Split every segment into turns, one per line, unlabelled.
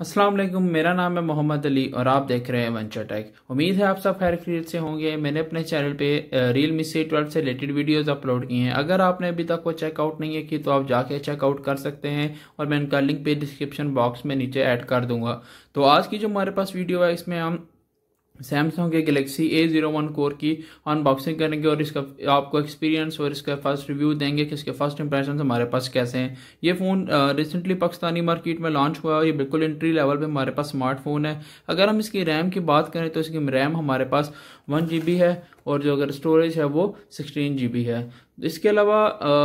वालेकुम मेरा नाम है मोहम्मद अली और आप देख रहे हैं वंचर टेक उम्मीद है आप सब खैर खरीद से होंगे मैंने अपने चैनल पे रियल मी सी ट्वेल्व से रिलेटेड वीडियोस अपलोड किए हैं अगर आपने अभी तक वो चेकआउट नहीं है की तो आप जाके चेकआउट कर सकते हैं और मैं उनका लिंक पे डिस्क्रिप्शन बॉक्स में नीचे ऐड कर दूंगा तो आज की जो हमारे पास वीडियो है इसमें हम सैमसंग के Galaxy A zero one core की अनबॉक्सिंग करेंगे और इसका आपको एक्सपीरियंस और इसका फर्स्ट रिव्यू देंगे कि इसके फर्स्ट इंप्रेशन हमारे पास कैसे हैं ये फ़ोन रिसेंटली पाकिस्तानी मार्केट में लॉन्च हुआ और ये बिल्कुल एंट्री लेवल पे हमारे पास स्मार्टफोन है अगर हम इसकी रैम की बात करें तो इसकी रैम हमारे पास वन जी है और जो अगर स्टोरेज है वो सिक्सटीन जी है इसके अलावा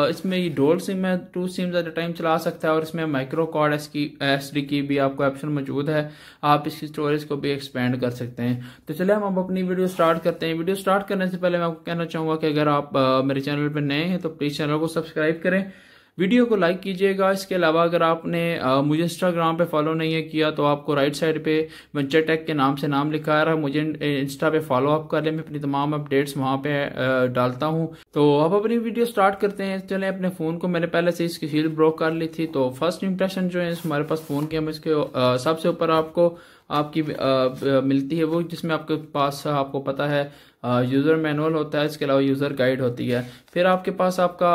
इसमें ये डोल सिम है two sim at a time चला सकता है और इसमें माइक्रो कार्ड एस की एस डी की भी आपको ऑप्शन मौजूद है आप इसकी स्टोरेज को भी एक्सपेंड कर सकते हैं तो चलिए हम अब अपनी वीडियो स्टार्ट करते हैं वीडियो स्टार्ट करने से पहले मैं आपको कहना चाहूँगा कि अगर आप मेरे चैनल पर नए हैं तो प्लीज़ चैनल को सब्सक्राइब करें वीडियो को लाइक कीजिएगा इसके अलावा अगर आपने आ, मुझे इंस्टाग्राम पे फॉलो नहीं है किया तो आपको राइट साइड पे वेंचर टेक के नाम से नाम लिखा आ रहा है मुझे इंस्टा पे फॉलो अप कर ले मैं अपनी तमाम अपडेट्स वहाँ पे आ, डालता हूँ तो अब अपनी वीडियो स्टार्ट करते हैं चले अपने फ़ोन को मैंने पहले से इसकी सील ब्रोक कर ली थी तो फर्स्ट इंप्रेशन जो है हमारे पास फ़ोन के हम इसके सबसे ऊपर आपको आपकी मिलती है वो जिसमें आपके पास आपको पता है यूज़र मैनुअल होता है इसके अलावा यूज़र गाइड होती है फिर आपके पास आपका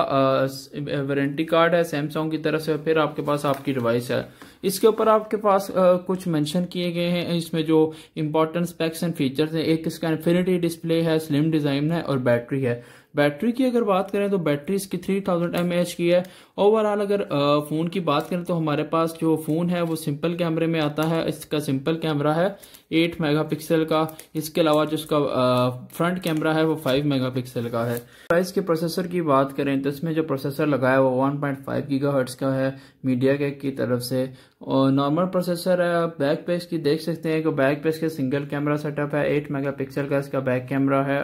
वारंटी कार्ड है सैमसंग की तरफ से फिर आपके पास आपकी डिवाइस है इसके ऊपर आपके पास आ, कुछ मेंशन किए गए हैं इसमें जो इम्पोर्टेंट स्पेक्स एंड फीचर्स हैं एक इसका इन्फिनिटी डिस्प्ले है स्लिम डिज़ाइन है और बैटरी है बैटरी की अगर बात करें तो बैटरी इसकी थ्री थाउजेंड एम एच की है ओवरऑल अगर फ़ोन की बात करें तो हमारे पास जो फ़ोन है वो सिंपल कैमरे में आता है इसका सिंपल कैमरा है एट मेगा पिक्सल का इसके अलावा जो इसका फ्रंट कैमरा है वो फाइव मेगा पिक्सल का है प्राइस के प्रोसेस प्रोसेसर की बात करें तो इसमें जो प्रोसेसर लगाया वो 1.5 पॉइंट गीगाहर्ट्ज़ का है मीडिया के की तरफ से और नॉर्मल प्रोसेसर है आप बैक पेज की देख सकते हैं कि बैक पेज के सिंगल कैमरा सेटअप है 8 मेगापिक्सल का इसका बैक कैमरा है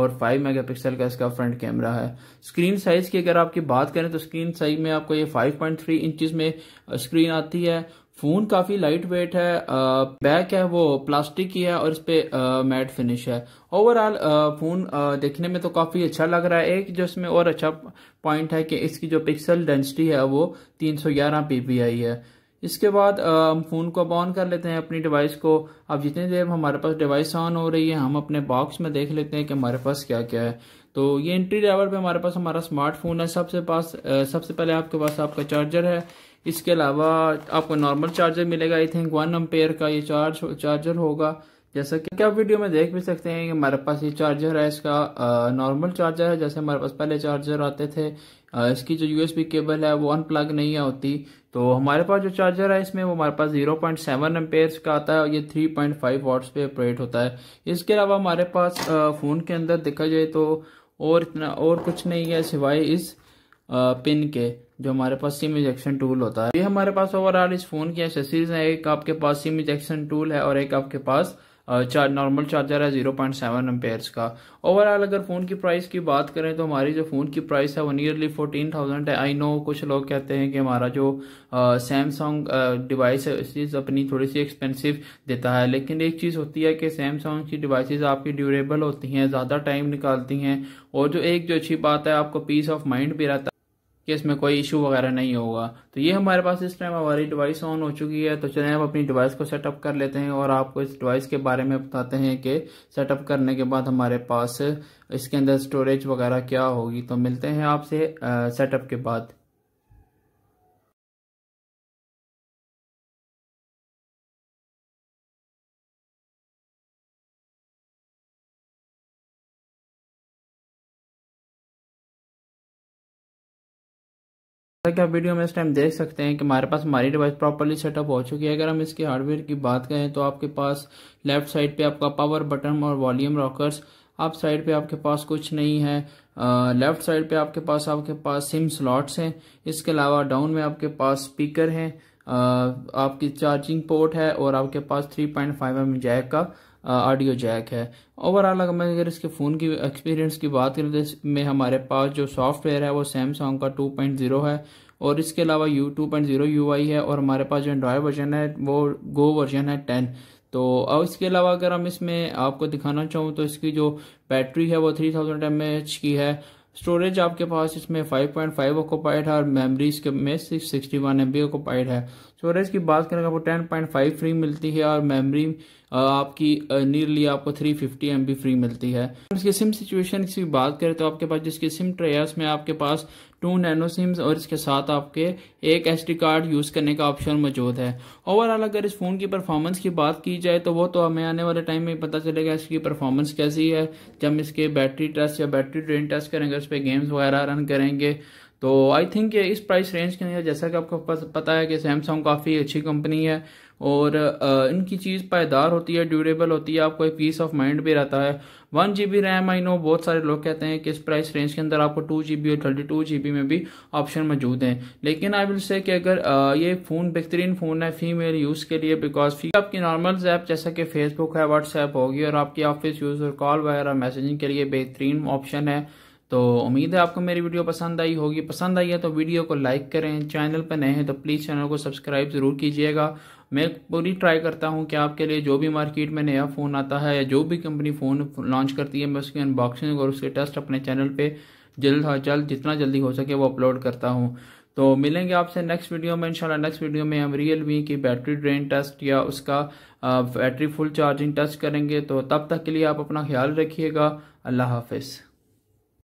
और 5 मेगापिक्सल का इसका फ्रंट कैमरा है स्क्रीन साइज की अगर आपकी बात करें तो स्क्रीन साइज में आपको ये 5.3 पॉइंट इंचज में स्क्रीन आती है फ़ोन काफ़ी लाइट वेट है बैक है वो प्लास्टिक की है और इस मैट फिनिश है ओवरऑल फ़ोन देखने में तो काफ़ी अच्छा लग रहा है एक जो इसमें और अच्छा पॉइंट है कि इसकी जो पिक्सल डेंसिटी है वो 311 पीपीआई है इसके बाद हम फ़ोन को अब ऑन कर लेते हैं अपनी डिवाइस को अब जितनी देर हमारे पास डिवाइस ऑन हो रही है हम अपने बॉक्स में देख लेते हैं कि हमारे पास क्या क्या है तो ये एंट्री ड्राइवर पे हमारे पास हमारा स्मार्टफोन है सबसे पास सबसे पहले आपके पास आपका चार्जर है इसके अलावा आपको नॉर्मल चार्जर मिलेगा आई थिंक वन एम्पेयर का ये चार्ज चार्जर होगा जैसा कि आप वीडियो में देख भी सकते हैं कि हमारे पास ये चार्जर है इसका नॉर्मल चार्जर है जैसे हमारे पास पहले चार्जर आते थे आ, इसकी जो यूएसबी केबल है वो अनप्लग नहीं होती तो हमारे पास जो चार्जर है इसमें वो हमारे पास 0.7 पॉइंट का आता है और ये 3.5 पॉइंट वाट्स पे ऑपरेट होता है इसके अलावा हमारे पास फ़ोन के अंदर देखा जाए तो और इतना और कुछ नहीं है सिवाय इस पिन के जो हमारे पास सिम इजेक्शन टूल होता है ये हमारे पास ओवरऑल इस फोन की एसेसरीज है एक आपके पास सिम इजेक्शन टूल है और एक आपके पास चार नॉर्मल चार्जर है जीरो पॉइंट सेवन एम्पेयर्स का ओवरऑल अगर फ़ोन की प्राइस की बात करें तो हमारी जो फ़ोन की प्राइस है वो नियरली फोर्टीन थाउजेंड है आई नो कुछ लोग कहते हैं कि हमारा जो सैमसंग डिवाइस है चीज़ अपनी थोड़ी सी एक्सपेंसिव देता है लेकिन एक चीज़ होती है कि सैमसंग की डिवाइस आपकी ड्यूरेबल होती हैं ज़्यादा टाइम निकालती हैं और जो एक जो अच्छी बात है आपको पीस ऑफ माइंड भी रहता है कि इसमें कोई इशू वगैरह नहीं होगा तो ये हमारे पास इस टाइम हमारी डिवाइस ऑन हो चुकी है तो चले हम अपनी डिवाइस को सेटअप कर लेते हैं और आपको इस डिवाइस के बारे में बताते हैं कि सेटअप करने के बाद हमारे पास इसके अंदर स्टोरेज वगैरह क्या होगी तो मिलते हैं आपसे सेटअप के बाद जैसा कि आप वीडियो में इस टाइम देख सकते हैं कि हमारे पास हमारी डिवाइस प्रॉपरली सेटअप हो चुकी है अगर हम इसके हार्डवेयर की बात करें तो आपके पास लेफ्ट साइड पे आपका पावर बटन और वॉल्यूम रॉकर्स आप साइड पे आपके पास कुछ नहीं है लेफ्ट साइड पे आपके पास आपके पास सिम स्लॉट्स हैं इसके अलावा डाउन में आपके पास स्पीकर हैं आपकी चार्जिंग पोर्ट है और आपके पास थ्री पॉइंट एम जैक का ऑडियो जैक है ओवरऑल अगर मैं अगर इसके फ़ोन की एक्सपीरियंस की बात करें तो इसमें हमारे पास जो सॉफ्टवेयर है वो सैमसंग का 2.0 है और इसके अलावा U two point zero U I है और हमारे पास जो एंड्रॉयड वर्जन है वो गो वर्जन है टेन तो अब इसके अलावा अगर हम इसमें आपको दिखाना चाहूँ तो इसकी जो बैटरी है वो थ्री थाउजेंड एम एच की है स्टोरेज आपके पास इसमें 5.5 पॉइंट फाइव ओकोपाइड है और मेमरी इसके में सिक्स सिक्सटी वन एम बी है स्टोरेज की बात करें आपको 10.5 फ्री मिलती है और मेमरी आपकी नियरली आपको 350 फिफ्टी फ्री मिलती है इसके सिम सिचुएशन की बात करें तो आपके पास जिसकी सिम ट्रे है उसमें आपके पास टू नैनो सिम्स और इसके साथ आपके एक एस कार्ड यूज़ करने का ऑप्शन मौजूद है ओवरऑल अगर इस फ़ोन की परफॉर्मेंस की बात की जाए तो वो तो हमें आने वाले टाइम में पता चलेगा इसकी परफॉर्मेंस कैसी है जब इसके बैटरी टेस्ट या बैटरी ड्रेन टेस्ट करेंगे उस पर गेम्स वगैरह रन करेंगे तो आई थिंक इस प्राइस रेंज के अंदर जैसा कि आपको पता है कि सैमसंग काफ़ी अच्छी कंपनी है और इनकी चीज़ पायदार होती है ड्यूरेबल होती है आपको एक पीस ऑफ माइंड भी रहता है one G B RAM I know बहुत सारे लोग कहते हैं कि इस प्राइस रेंज के अंदर आपको टू जी बी और थर्टी टू जी बी में भी ऑप्शन मौजूद हैं लेकिन आई विल से कि अगर ये फ़ोन बेहतरीन फ़ोन है फीमेल यूज़ के लिए बिकॉज फी आपकी नॉर्मल ऐप जैसा कि फेसबुक है व्हाट्सएप होगी और आपकी ऑफिस यूज़ और कॉल वगैरह मैसेजिंग के लिए बेहतरीन ऑप्शन है तो उम्मीद है आपको मेरी वीडियो पसंद आई होगी पसंद आई है तो वीडियो को लाइक करें चैनल पर नए हैं तो प्लीज़ चैनल को सब्सक्राइब ज़रूर कीजिएगा मैं पूरी ट्राई करता हूं कि आपके लिए जो भी मार्केट में नया फ़ोन आता है या जो भी कंपनी फ़ोन लॉन्च करती है मैं उसकी अनबॉक्सिंग और उसके टेस्ट अपने चैनल पर जल्द हाँ जल्द जितना जल्दी हो सके वो अपलोड करता हूँ तो मिलेंगे आपसे नेक्स्ट वीडियो में इंशाल्लाह नेक्स्ट वीडियो में हम रियल मी की बैटरी ड्रेन टेस्ट या उसका बैटरी फुल चार्जिंग टेस्ट करेंगे तो तब तक के लिए आप अपना ख्याल रखिएगा अल्लाह हाफिज़